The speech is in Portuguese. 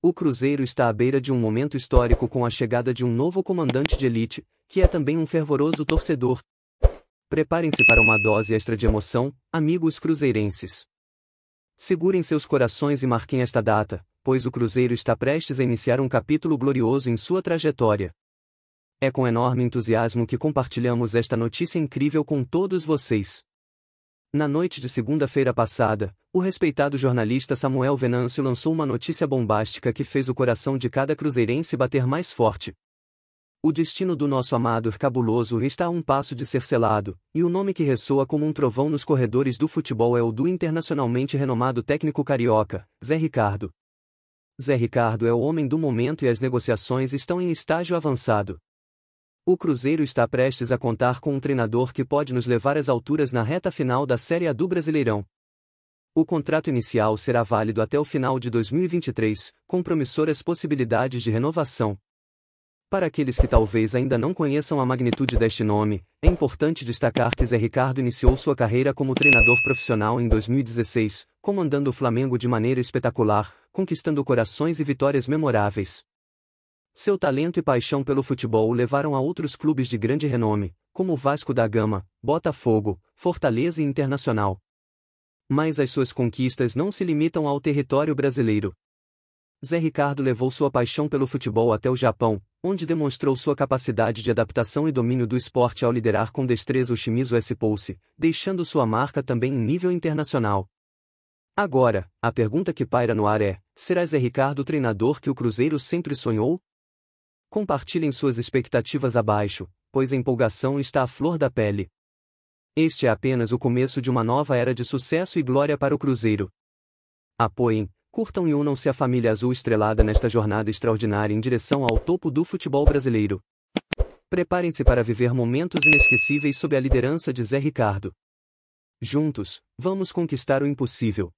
O Cruzeiro está à beira de um momento histórico com a chegada de um novo comandante de elite, que é também um fervoroso torcedor. Preparem-se para uma dose extra de emoção, amigos cruzeirenses. Segurem seus corações e marquem esta data, pois o Cruzeiro está prestes a iniciar um capítulo glorioso em sua trajetória. É com enorme entusiasmo que compartilhamos esta notícia incrível com todos vocês. Na noite de segunda-feira passada, o respeitado jornalista Samuel Venâncio lançou uma notícia bombástica que fez o coração de cada cruzeirense bater mais forte. O destino do nosso amado cabuloso está a um passo de ser selado, e o nome que ressoa como um trovão nos corredores do futebol é o do internacionalmente renomado técnico carioca, Zé Ricardo. Zé Ricardo é o homem do momento e as negociações estão em estágio avançado. O Cruzeiro está prestes a contar com um treinador que pode nos levar às alturas na reta final da Série A do Brasileirão. O contrato inicial será válido até o final de 2023, com promissoras possibilidades de renovação. Para aqueles que talvez ainda não conheçam a magnitude deste nome, é importante destacar que Zé Ricardo iniciou sua carreira como treinador profissional em 2016, comandando o Flamengo de maneira espetacular, conquistando corações e vitórias memoráveis. Seu talento e paixão pelo futebol o levaram a outros clubes de grande renome, como o Vasco da Gama, Botafogo, Fortaleza e Internacional. Mas as suas conquistas não se limitam ao território brasileiro. Zé Ricardo levou sua paixão pelo futebol até o Japão, onde demonstrou sua capacidade de adaptação e domínio do esporte ao liderar com destreza o Shimizu S-Pulse, deixando sua marca também em nível internacional. Agora, a pergunta que paira no ar é: será Zé Ricardo o treinador que o Cruzeiro sempre sonhou? Compartilhem suas expectativas abaixo, pois a empolgação está à flor da pele. Este é apenas o começo de uma nova era de sucesso e glória para o Cruzeiro. Apoiem, curtam e unam-se à família azul estrelada nesta jornada extraordinária em direção ao topo do futebol brasileiro. Preparem-se para viver momentos inesquecíveis sob a liderança de Zé Ricardo. Juntos, vamos conquistar o impossível.